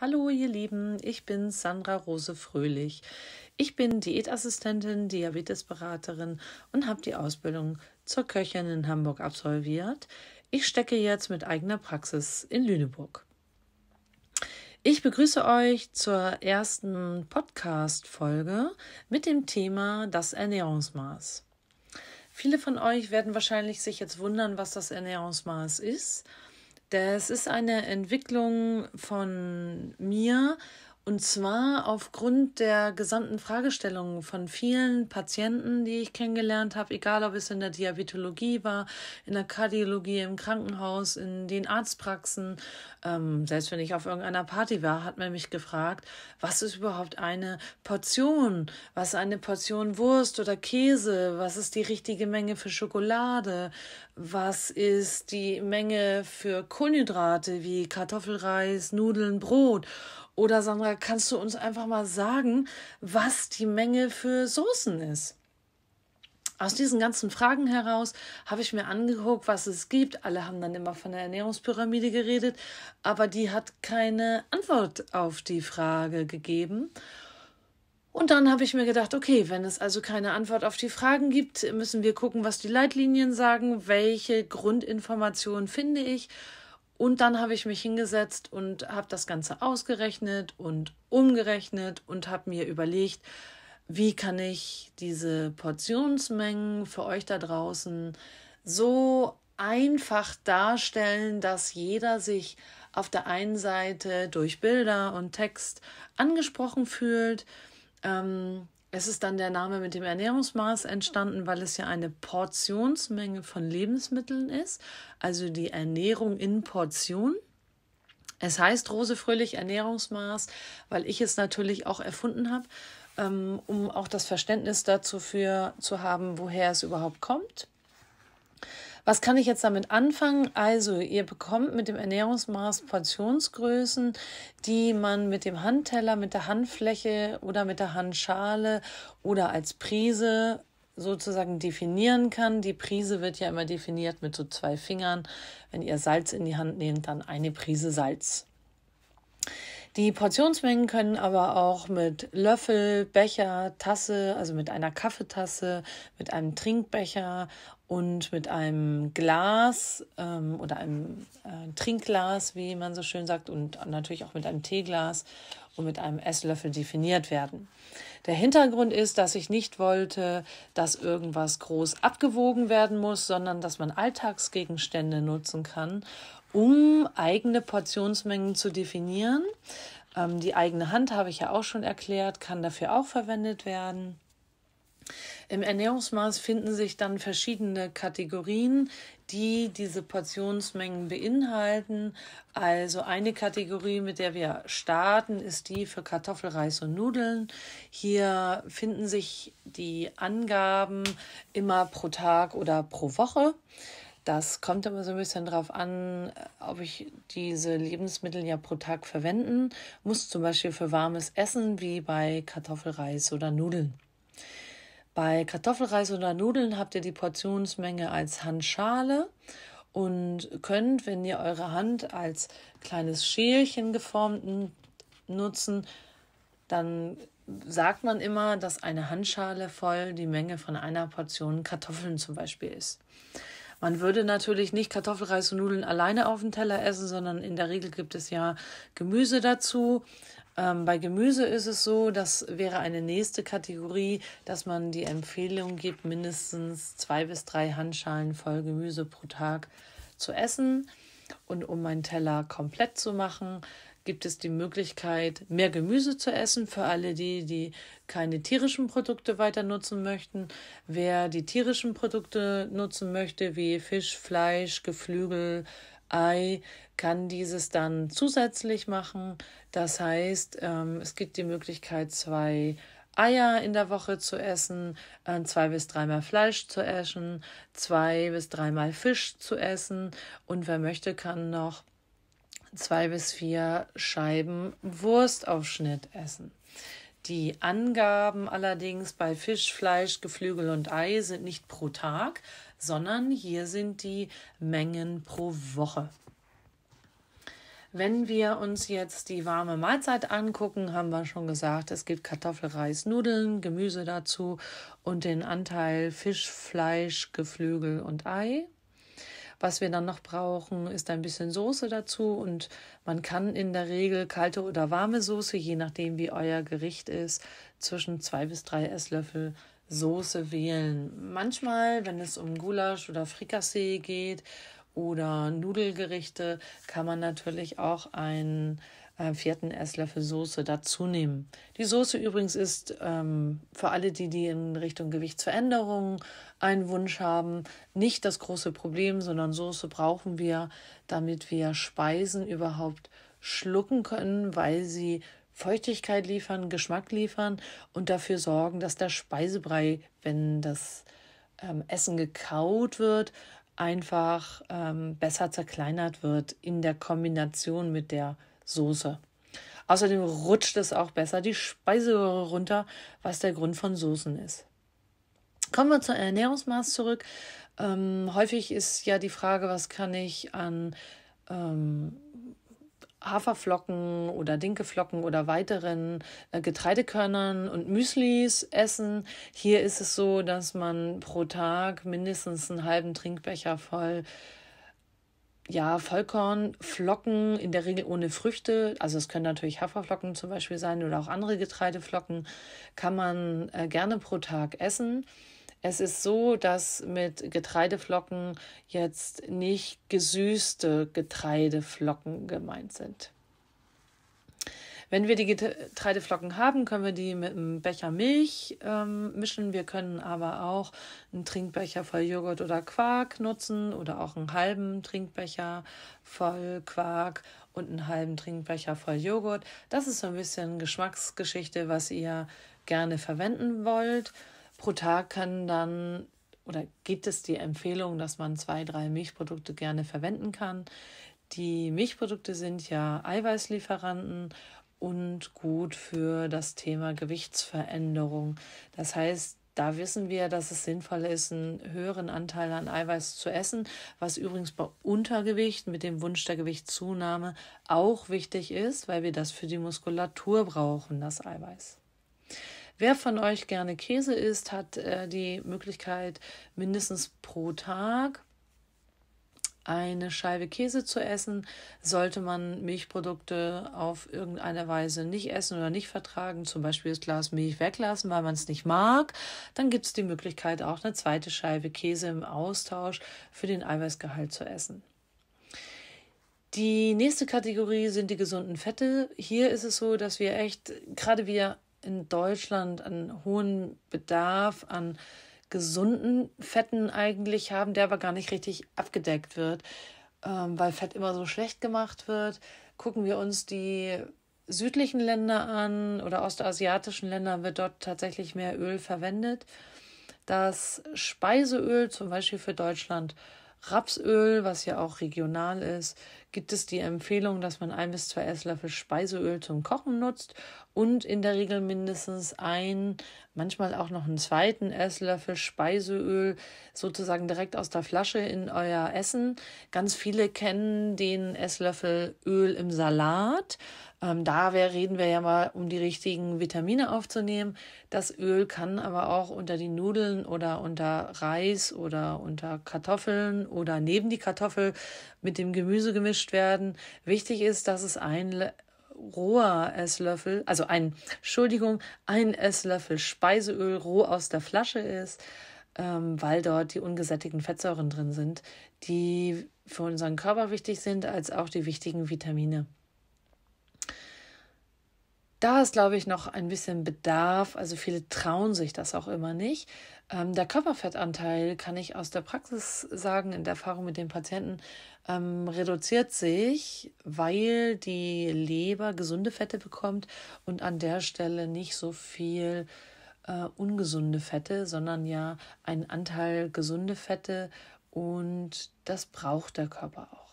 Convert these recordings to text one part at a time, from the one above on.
Hallo ihr Lieben, ich bin Sandra Rose Fröhlich. Ich bin Diätassistentin, Diabetesberaterin und habe die Ausbildung zur Köchin in Hamburg absolviert. Ich stecke jetzt mit eigener Praxis in Lüneburg. Ich begrüße euch zur ersten Podcast-Folge mit dem Thema das Ernährungsmaß. Viele von euch werden wahrscheinlich sich jetzt wundern, was das Ernährungsmaß ist das ist eine Entwicklung von mir und zwar aufgrund der gesamten Fragestellungen von vielen Patienten, die ich kennengelernt habe, egal ob es in der Diabetologie war, in der Kardiologie, im Krankenhaus, in den Arztpraxen, ähm, selbst wenn ich auf irgendeiner Party war, hat man mich gefragt, was ist überhaupt eine Portion? Was eine Portion Wurst oder Käse? Was ist die richtige Menge für Schokolade? Was ist die Menge für Kohlenhydrate wie Kartoffelreis, Nudeln, Brot? Oder Sandra, kannst du uns einfach mal sagen, was die Menge für Soßen ist? Aus diesen ganzen Fragen heraus habe ich mir angeguckt, was es gibt. Alle haben dann immer von der Ernährungspyramide geredet, aber die hat keine Antwort auf die Frage gegeben. Und dann habe ich mir gedacht, okay, wenn es also keine Antwort auf die Fragen gibt, müssen wir gucken, was die Leitlinien sagen, welche Grundinformationen finde ich und dann habe ich mich hingesetzt und habe das Ganze ausgerechnet und umgerechnet und habe mir überlegt, wie kann ich diese Portionsmengen für euch da draußen so einfach darstellen, dass jeder sich auf der einen Seite durch Bilder und Text angesprochen fühlt, ähm, es ist dann der Name mit dem Ernährungsmaß entstanden, weil es ja eine Portionsmenge von Lebensmitteln ist, also die Ernährung in Portionen. Es heißt Rose Fröhlich Ernährungsmaß, weil ich es natürlich auch erfunden habe, ähm, um auch das Verständnis dazu für, zu haben, woher es überhaupt kommt. Was kann ich jetzt damit anfangen? Also, ihr bekommt mit dem Ernährungsmaß Portionsgrößen, die man mit dem Handteller, mit der Handfläche oder mit der Handschale oder als Prise sozusagen definieren kann. Die Prise wird ja immer definiert mit so zwei Fingern. Wenn ihr Salz in die Hand nehmt, dann eine Prise Salz. Die Portionsmengen können aber auch mit Löffel, Becher, Tasse, also mit einer Kaffeetasse, mit einem Trinkbecher und mit einem Glas ähm, oder einem äh, Trinkglas, wie man so schön sagt, und natürlich auch mit einem Teeglas und mit einem Esslöffel definiert werden. Der Hintergrund ist, dass ich nicht wollte, dass irgendwas groß abgewogen werden muss, sondern dass man Alltagsgegenstände nutzen kann, um eigene Portionsmengen zu definieren. Ähm, die eigene Hand habe ich ja auch schon erklärt, kann dafür auch verwendet werden. Im Ernährungsmaß finden sich dann verschiedene Kategorien, die diese Portionsmengen beinhalten. Also eine Kategorie, mit der wir starten, ist die für Kartoffelreis und Nudeln. Hier finden sich die Angaben immer pro Tag oder pro Woche. Das kommt immer so ein bisschen darauf an, ob ich diese Lebensmittel ja pro Tag verwenden muss, zum Beispiel für warmes Essen wie bei Kartoffelreis oder Nudeln. Bei Kartoffelreis oder Nudeln habt ihr die Portionsmenge als Handschale und könnt, wenn ihr eure Hand als kleines Schälchen geformten nutzen, dann sagt man immer, dass eine Handschale voll die Menge von einer Portion Kartoffeln zum Beispiel ist. Man würde natürlich nicht Kartoffelreis und Nudeln alleine auf dem Teller essen, sondern in der Regel gibt es ja Gemüse dazu ähm, bei Gemüse ist es so, das wäre eine nächste Kategorie, dass man die Empfehlung gibt, mindestens zwei bis drei Handschalen voll Gemüse pro Tag zu essen. Und um meinen Teller komplett zu machen, gibt es die Möglichkeit, mehr Gemüse zu essen für alle die, die keine tierischen Produkte weiter nutzen möchten. Wer die tierischen Produkte nutzen möchte, wie Fisch, Fleisch, Geflügel, Ei kann dieses dann zusätzlich machen. Das heißt, ähm, es gibt die Möglichkeit, zwei Eier in der Woche zu essen, äh, zwei bis dreimal Fleisch zu essen, zwei bis dreimal Fisch zu essen und wer möchte, kann noch zwei bis vier Scheiben Wurstaufschnitt essen. Die Angaben allerdings bei Fisch, Fleisch, Geflügel und Ei sind nicht pro Tag, sondern hier sind die Mengen pro Woche. Wenn wir uns jetzt die warme Mahlzeit angucken, haben wir schon gesagt, es gibt Kartoffelreis, Nudeln, Gemüse dazu und den Anteil Fisch, Fleisch, Geflügel und Ei. Was wir dann noch brauchen, ist ein bisschen Soße dazu und man kann in der Regel kalte oder warme Soße, je nachdem wie euer Gericht ist, zwischen zwei bis drei Esslöffel Soße wählen. Manchmal, wenn es um Gulasch oder Frikassee geht oder Nudelgerichte, kann man natürlich auch einen äh, vierten Esslöffel Soße dazu nehmen. Die Soße übrigens ist ähm, für alle, die, die in Richtung Gewichtsveränderung einen Wunsch haben, nicht das große Problem, sondern Soße brauchen wir, damit wir Speisen überhaupt schlucken können, weil sie Feuchtigkeit liefern, Geschmack liefern und dafür sorgen, dass der Speisebrei, wenn das ähm, Essen gekaut wird, einfach ähm, besser zerkleinert wird in der Kombination mit der Soße. Außerdem rutscht es auch besser die Speiseröhre runter, was der Grund von Soßen ist. Kommen wir zur Ernährungsmaß zurück. Ähm, häufig ist ja die Frage, was kann ich an ähm, Haferflocken oder Dinkeflocken oder weiteren äh, Getreidekörnern und Müslis essen. Hier ist es so, dass man pro Tag mindestens einen halben Trinkbecher voll ja, Vollkornflocken, in der Regel ohne Früchte, also es können natürlich Haferflocken zum Beispiel sein oder auch andere Getreideflocken, kann man äh, gerne pro Tag essen. Es ist so, dass mit Getreideflocken jetzt nicht gesüßte Getreideflocken gemeint sind. Wenn wir die Getreideflocken haben, können wir die mit einem Becher Milch ähm, mischen. Wir können aber auch einen Trinkbecher voll Joghurt oder Quark nutzen oder auch einen halben Trinkbecher voll Quark und einen halben Trinkbecher voll Joghurt. Das ist so ein bisschen Geschmacksgeschichte, was ihr gerne verwenden wollt pro Tag kann dann oder gibt es die Empfehlung, dass man zwei, drei Milchprodukte gerne verwenden kann. Die Milchprodukte sind ja Eiweißlieferanten und gut für das Thema Gewichtsveränderung. Das heißt, da wissen wir, dass es sinnvoll ist, einen höheren Anteil an Eiweiß zu essen, was übrigens bei Untergewicht mit dem Wunsch der Gewichtszunahme auch wichtig ist, weil wir das für die Muskulatur brauchen, das Eiweiß. Wer von euch gerne Käse isst, hat äh, die Möglichkeit, mindestens pro Tag eine Scheibe Käse zu essen, sollte man Milchprodukte auf irgendeine Weise nicht essen oder nicht vertragen, zum Beispiel das Glas Milch weglassen, weil man es nicht mag, dann gibt es die Möglichkeit, auch eine zweite Scheibe Käse im Austausch für den Eiweißgehalt zu essen. Die nächste Kategorie sind die gesunden Fette. Hier ist es so, dass wir echt, gerade wir in Deutschland einen hohen Bedarf an gesunden Fetten eigentlich haben, der aber gar nicht richtig abgedeckt wird, ähm, weil Fett immer so schlecht gemacht wird. Gucken wir uns die südlichen Länder an oder ostasiatischen Länder wird dort tatsächlich mehr Öl verwendet. Das Speiseöl, zum Beispiel für Deutschland Rapsöl, was ja auch regional ist, gibt es die Empfehlung, dass man ein bis zwei Esslöffel Speiseöl zum Kochen nutzt und in der Regel mindestens ein, manchmal auch noch einen zweiten Esslöffel Speiseöl sozusagen direkt aus der Flasche in euer Essen. Ganz viele kennen den Esslöffel Öl im Salat. Ähm, da reden wir ja mal, um die richtigen Vitamine aufzunehmen. Das Öl kann aber auch unter die Nudeln oder unter Reis oder unter Kartoffeln oder neben die Kartoffel mit dem Gemüse gemischt gemischt werden. Wichtig ist, dass es ein roher Esslöffel, also ein, Entschuldigung, ein Esslöffel Speiseöl roh aus der Flasche ist, ähm, weil dort die ungesättigten Fettsäuren drin sind, die für unseren Körper wichtig sind, als auch die wichtigen Vitamine. Da ist, glaube ich, noch ein bisschen Bedarf. Also viele trauen sich das auch immer nicht. Ähm, der Körperfettanteil, kann ich aus der Praxis sagen, in der Erfahrung mit den Patienten, ähm, reduziert sich, weil die Leber gesunde Fette bekommt und an der Stelle nicht so viel äh, ungesunde Fette, sondern ja einen Anteil gesunde Fette und das braucht der Körper auch.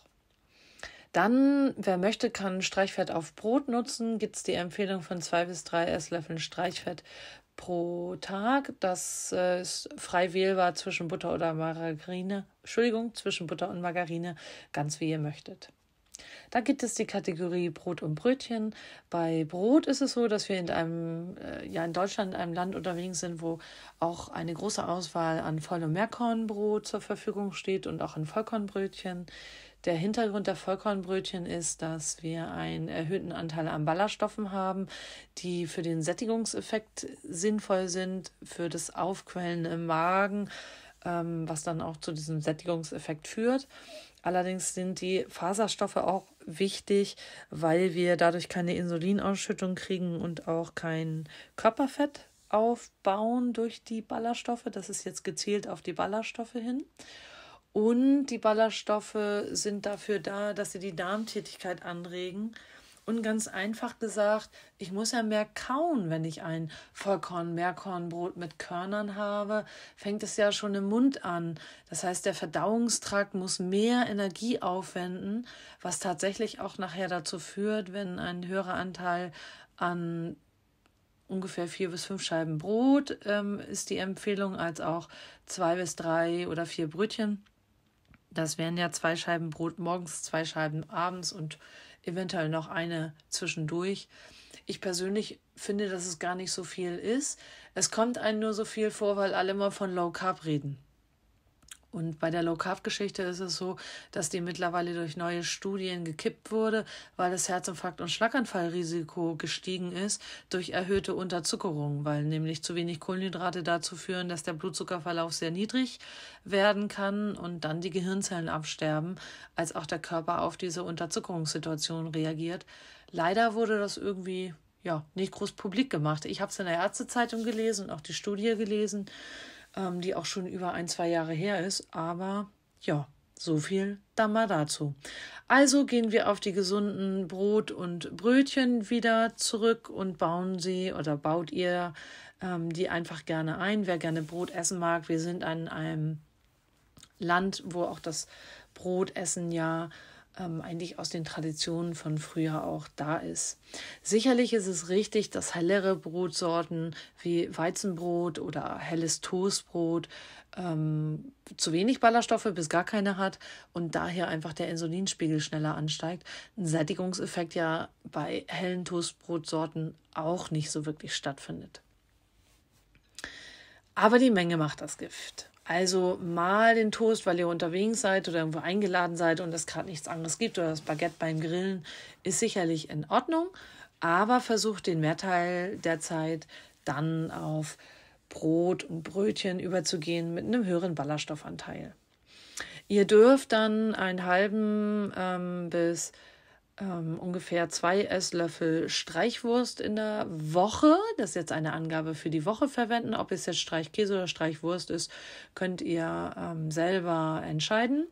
Dann, wer möchte, kann Streichfett auf Brot nutzen. Gibt es die Empfehlung von zwei bis drei Esslöffeln Streichfett pro Tag. Das äh, ist frei wählbar zwischen Butter oder Margarine. Entschuldigung, zwischen Butter und Margarine, ganz wie ihr möchtet. Da gibt es die Kategorie Brot und Brötchen. Bei Brot ist es so, dass wir in einem, äh, ja in Deutschland, in einem Land unterwegs sind, wo auch eine große Auswahl an Voll- und Mehrkornbrot zur Verfügung steht und auch an Vollkornbrötchen. Der Hintergrund der Vollkornbrötchen ist, dass wir einen erhöhten Anteil an Ballaststoffen haben, die für den Sättigungseffekt sinnvoll sind, für das Aufquellen im Magen, ähm, was dann auch zu diesem Sättigungseffekt führt. Allerdings sind die Faserstoffe auch wichtig, weil wir dadurch keine Insulinausschüttung kriegen und auch kein Körperfett aufbauen durch die Ballaststoffe. Das ist jetzt gezielt auf die Ballaststoffe hin. Und die Ballaststoffe sind dafür da, dass sie die Darmtätigkeit anregen. Und ganz einfach gesagt, ich muss ja mehr kauen, wenn ich ein Vollkorn-Mehrkornbrot mit Körnern habe, fängt es ja schon im Mund an. Das heißt, der Verdauungstrakt muss mehr Energie aufwenden, was tatsächlich auch nachher dazu führt, wenn ein höherer Anteil an ungefähr vier bis fünf Scheiben Brot ähm, ist die Empfehlung, als auch zwei bis drei oder vier Brötchen das wären ja zwei Scheiben Brot morgens, zwei Scheiben abends und eventuell noch eine zwischendurch. Ich persönlich finde, dass es gar nicht so viel ist. Es kommt einem nur so viel vor, weil alle immer von Low Carb reden. Und bei der Low-Carb-Geschichte ist es so, dass die mittlerweile durch neue Studien gekippt wurde, weil das Herzinfarkt- und Schlaganfallrisiko gestiegen ist durch erhöhte Unterzuckerung, weil nämlich zu wenig Kohlenhydrate dazu führen, dass der Blutzuckerverlauf sehr niedrig werden kann und dann die Gehirnzellen absterben, als auch der Körper auf diese Unterzuckerungssituation reagiert. Leider wurde das irgendwie ja, nicht groß publik gemacht. Ich habe es in der Ärztezeitung gelesen und auch die Studie gelesen ähm, die auch schon über ein, zwei Jahre her ist. Aber ja, so viel dann mal dazu. Also gehen wir auf die gesunden Brot und Brötchen wieder zurück und bauen sie oder baut ihr ähm, die einfach gerne ein. Wer gerne Brot essen mag, wir sind an einem Land, wo auch das Brotessen ja ähm, eigentlich aus den Traditionen von früher auch da ist. Sicherlich ist es richtig, dass hellere Brotsorten wie Weizenbrot oder helles Toastbrot ähm, zu wenig Ballaststoffe bis gar keine hat und daher einfach der Insulinspiegel schneller ansteigt. Ein Sättigungseffekt ja bei hellen Toastbrotsorten auch nicht so wirklich stattfindet. Aber die Menge macht das Gift. Also mal den Toast, weil ihr unterwegs seid oder irgendwo eingeladen seid und es gerade nichts anderes gibt oder das Baguette beim Grillen ist sicherlich in Ordnung, aber versucht den Mehrteil der Zeit dann auf Brot und Brötchen überzugehen mit einem höheren Ballaststoffanteil. Ihr dürft dann einen halben ähm, bis ähm, ungefähr zwei Esslöffel Streichwurst in der Woche. Das ist jetzt eine Angabe für die Woche verwenden. Ob es jetzt Streichkäse oder Streichwurst ist, könnt ihr ähm, selber entscheiden.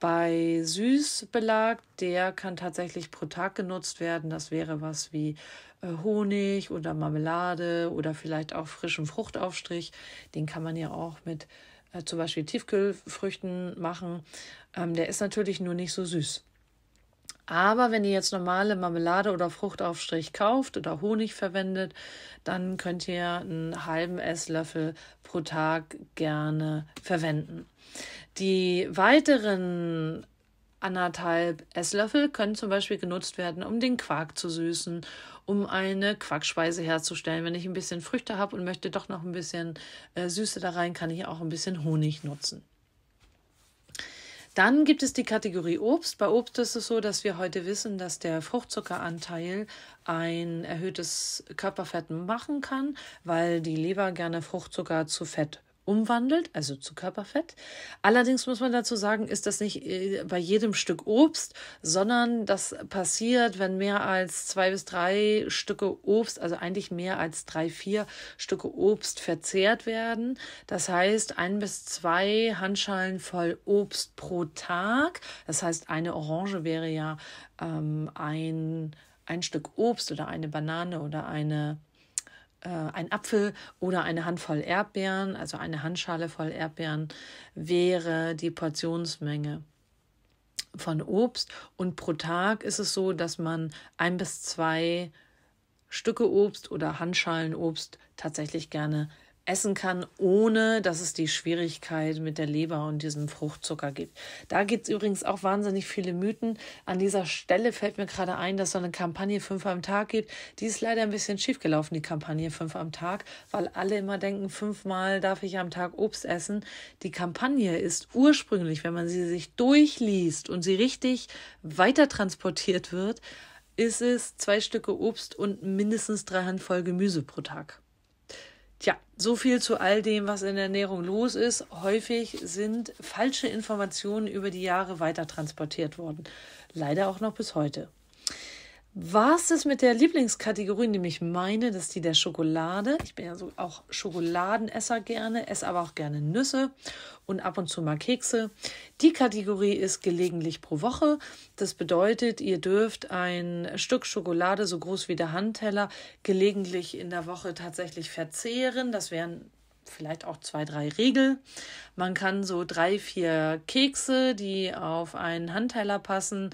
Bei Süßbelag, der kann tatsächlich pro Tag genutzt werden. Das wäre was wie äh, Honig oder Marmelade oder vielleicht auch frischen Fruchtaufstrich. Den kann man ja auch mit äh, zum Beispiel Tiefkühlfrüchten machen. Ähm, der ist natürlich nur nicht so süß. Aber wenn ihr jetzt normale Marmelade oder Fruchtaufstrich kauft oder Honig verwendet, dann könnt ihr einen halben Esslöffel pro Tag gerne verwenden. Die weiteren anderthalb Esslöffel können zum Beispiel genutzt werden, um den Quark zu süßen, um eine Quarkspeise herzustellen. Wenn ich ein bisschen Früchte habe und möchte doch noch ein bisschen äh, Süße da rein, kann ich auch ein bisschen Honig nutzen. Dann gibt es die Kategorie Obst. Bei Obst ist es so, dass wir heute wissen, dass der Fruchtzuckeranteil ein erhöhtes Körperfett machen kann, weil die Leber gerne Fruchtzucker zu Fett umwandelt, also zu Körperfett. Allerdings muss man dazu sagen, ist das nicht äh, bei jedem Stück Obst, sondern das passiert, wenn mehr als zwei bis drei Stücke Obst, also eigentlich mehr als drei, vier Stücke Obst verzehrt werden. Das heißt, ein bis zwei Handschalen voll Obst pro Tag. Das heißt, eine Orange wäre ja ähm, ein, ein Stück Obst oder eine Banane oder eine äh, ein Apfel oder eine Handvoll Erdbeeren, also eine Handschale voll Erdbeeren, wäre die Portionsmenge von Obst. Und pro Tag ist es so, dass man ein bis zwei Stücke Obst oder Handschalen Obst tatsächlich gerne essen kann, ohne dass es die Schwierigkeit mit der Leber und diesem Fruchtzucker gibt. Da gibt es übrigens auch wahnsinnig viele Mythen. An dieser Stelle fällt mir gerade ein, dass es so eine Kampagne fünf am Tag gibt. Die ist leider ein bisschen schief gelaufen, die Kampagne fünf am Tag, weil alle immer denken, fünfmal darf ich am Tag Obst essen. Die Kampagne ist ursprünglich, wenn man sie sich durchliest und sie richtig weiter transportiert wird, ist es zwei Stücke Obst und mindestens drei Handvoll Gemüse pro Tag. Tja, so viel zu all dem, was in der Ernährung los ist. Häufig sind falsche Informationen über die Jahre weiter transportiert worden. Leider auch noch bis heute war es das mit der Lieblingskategorie, nämlich meine, dass die der Schokolade. Ich bin ja so auch Schokoladenesser gerne, esse aber auch gerne Nüsse und ab und zu mal Kekse. Die Kategorie ist gelegentlich pro Woche. Das bedeutet, ihr dürft ein Stück Schokolade so groß wie der Handteller gelegentlich in der Woche tatsächlich verzehren. Das wären vielleicht auch zwei, drei Riegel. Man kann so drei, vier Kekse, die auf einen Handteller passen,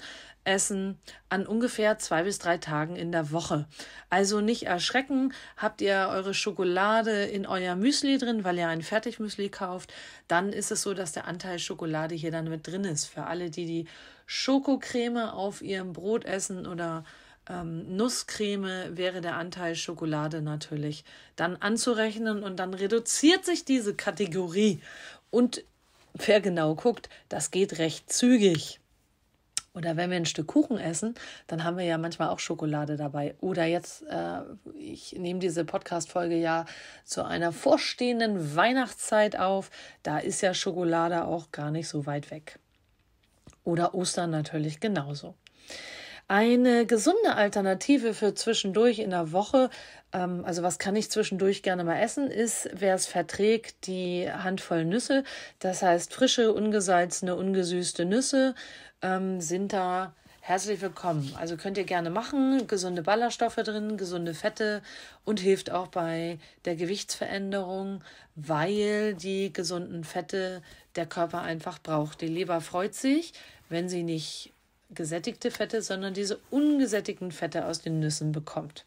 essen an ungefähr zwei bis drei Tagen in der Woche. Also nicht erschrecken, habt ihr eure Schokolade in euer Müsli drin, weil ihr ein Fertigmüsli kauft, dann ist es so, dass der Anteil Schokolade hier dann mit drin ist. Für alle, die die Schokocreme auf ihrem Brot essen oder ähm, Nusscreme wäre der Anteil Schokolade natürlich dann anzurechnen und dann reduziert sich diese Kategorie. Und wer genau guckt, das geht recht zügig. Oder wenn wir ein Stück Kuchen essen, dann haben wir ja manchmal auch Schokolade dabei. Oder jetzt, äh, ich nehme diese Podcast-Folge ja zu einer vorstehenden Weihnachtszeit auf. Da ist ja Schokolade auch gar nicht so weit weg. Oder Ostern natürlich genauso. Eine gesunde Alternative für zwischendurch in der Woche ähm, also was kann ich zwischendurch gerne mal essen, ist, wer es verträgt, die Handvoll Nüsse. Das heißt, frische, ungesalzene, ungesüßte Nüsse ähm, sind da herzlich willkommen. Also könnt ihr gerne machen, gesunde Ballaststoffe drin, gesunde Fette und hilft auch bei der Gewichtsveränderung, weil die gesunden Fette der Körper einfach braucht. Die Leber freut sich, wenn sie nicht gesättigte Fette, sondern diese ungesättigten Fette aus den Nüssen bekommt.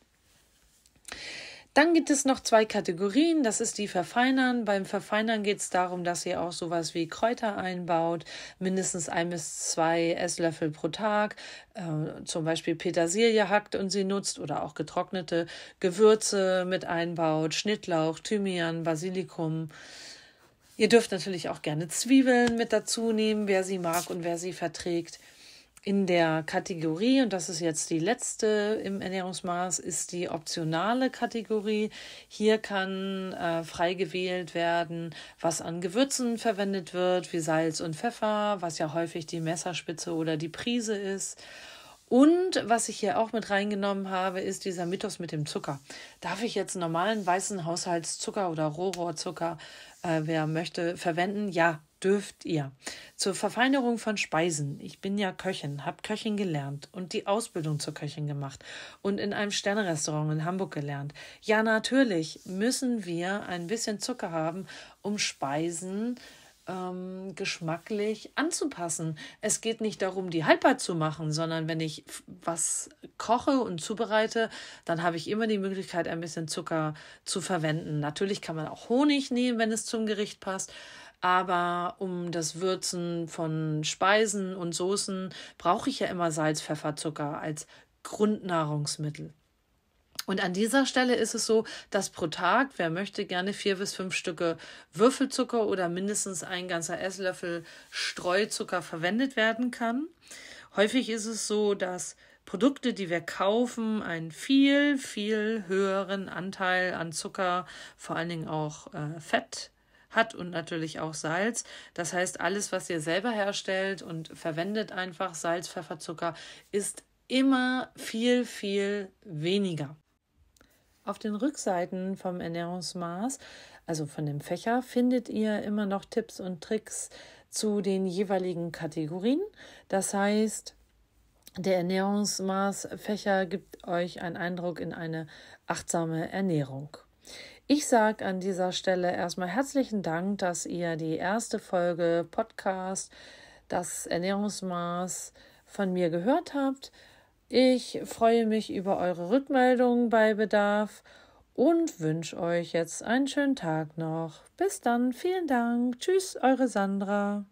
Dann gibt es noch zwei Kategorien. Das ist die Verfeinern. Beim Verfeinern geht es darum, dass ihr auch sowas wie Kräuter einbaut, mindestens ein bis zwei Esslöffel pro Tag, äh, zum Beispiel Petersilie hackt und sie nutzt oder auch getrocknete Gewürze mit einbaut, Schnittlauch, Thymian, Basilikum. Ihr dürft natürlich auch gerne Zwiebeln mit dazu nehmen, wer sie mag und wer sie verträgt in der Kategorie, und das ist jetzt die letzte im Ernährungsmaß, ist die optionale Kategorie. Hier kann äh, frei gewählt werden, was an Gewürzen verwendet wird, wie Salz und Pfeffer, was ja häufig die Messerspitze oder die Prise ist. Und was ich hier auch mit reingenommen habe, ist dieser Mythos mit dem Zucker. Darf ich jetzt normalen weißen Haushaltszucker oder Rohrohrzucker, äh, wer möchte, verwenden? Ja, dürft ihr. Zur Verfeinerung von Speisen. Ich bin ja Köchin, habe Köchin gelernt und die Ausbildung zur Köchin gemacht und in einem Sternerestaurant in Hamburg gelernt. Ja, natürlich müssen wir ein bisschen Zucker haben, um Speisen ähm, geschmacklich anzupassen. Es geht nicht darum, die haltbar zu machen, sondern wenn ich was koche und zubereite, dann habe ich immer die Möglichkeit, ein bisschen Zucker zu verwenden. Natürlich kann man auch Honig nehmen, wenn es zum Gericht passt aber um das Würzen von Speisen und Soßen brauche ich ja immer Salz, Pfeffer, Zucker als Grundnahrungsmittel. Und an dieser Stelle ist es so, dass pro Tag, wer möchte, gerne vier bis fünf Stücke Würfelzucker oder mindestens ein ganzer Esslöffel Streuzucker verwendet werden kann. Häufig ist es so, dass Produkte, die wir kaufen, einen viel, viel höheren Anteil an Zucker, vor allen Dingen auch äh, Fett hat und natürlich auch Salz. Das heißt, alles, was ihr selber herstellt und verwendet einfach Salz, Pfeffer, Zucker, ist immer viel, viel weniger. Auf den Rückseiten vom Ernährungsmaß, also von dem Fächer, findet ihr immer noch Tipps und Tricks zu den jeweiligen Kategorien. Das heißt, der Ernährungsmaßfächer gibt euch einen Eindruck in eine achtsame Ernährung. Ich sage an dieser Stelle erstmal herzlichen Dank, dass ihr die erste Folge Podcast, das Ernährungsmaß von mir gehört habt. Ich freue mich über eure Rückmeldungen bei Bedarf und wünsche euch jetzt einen schönen Tag noch. Bis dann, vielen Dank. Tschüss, eure Sandra.